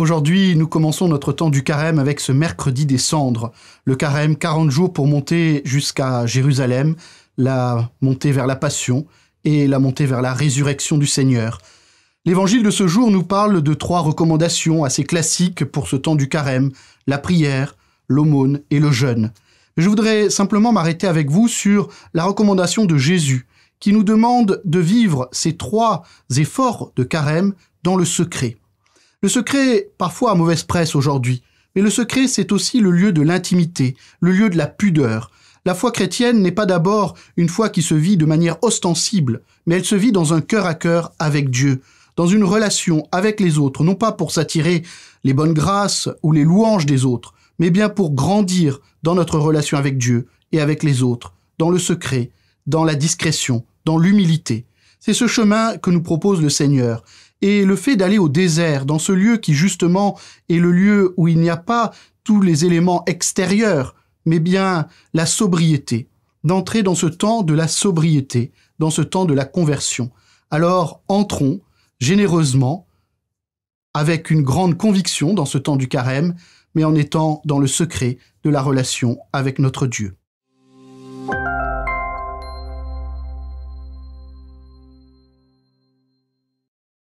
Aujourd'hui, nous commençons notre temps du carême avec ce mercredi des cendres. Le carême, 40 jours pour monter jusqu'à Jérusalem, la montée vers la passion et la montée vers la résurrection du Seigneur. L'évangile de ce jour nous parle de trois recommandations assez classiques pour ce temps du carême, la prière, l'aumône et le jeûne. Je voudrais simplement m'arrêter avec vous sur la recommandation de Jésus, qui nous demande de vivre ces trois efforts de carême dans le secret. Le secret, parfois à mauvaise presse aujourd'hui, mais le secret, c'est aussi le lieu de l'intimité, le lieu de la pudeur. La foi chrétienne n'est pas d'abord une foi qui se vit de manière ostensible, mais elle se vit dans un cœur à cœur avec Dieu, dans une relation avec les autres, non pas pour s'attirer les bonnes grâces ou les louanges des autres, mais bien pour grandir dans notre relation avec Dieu et avec les autres, dans le secret, dans la discrétion, dans l'humilité. C'est ce chemin que nous propose le Seigneur. Et le fait d'aller au désert, dans ce lieu qui justement est le lieu où il n'y a pas tous les éléments extérieurs, mais bien la sobriété, d'entrer dans ce temps de la sobriété, dans ce temps de la conversion. Alors entrons généreusement, avec une grande conviction dans ce temps du carême, mais en étant dans le secret de la relation avec notre Dieu.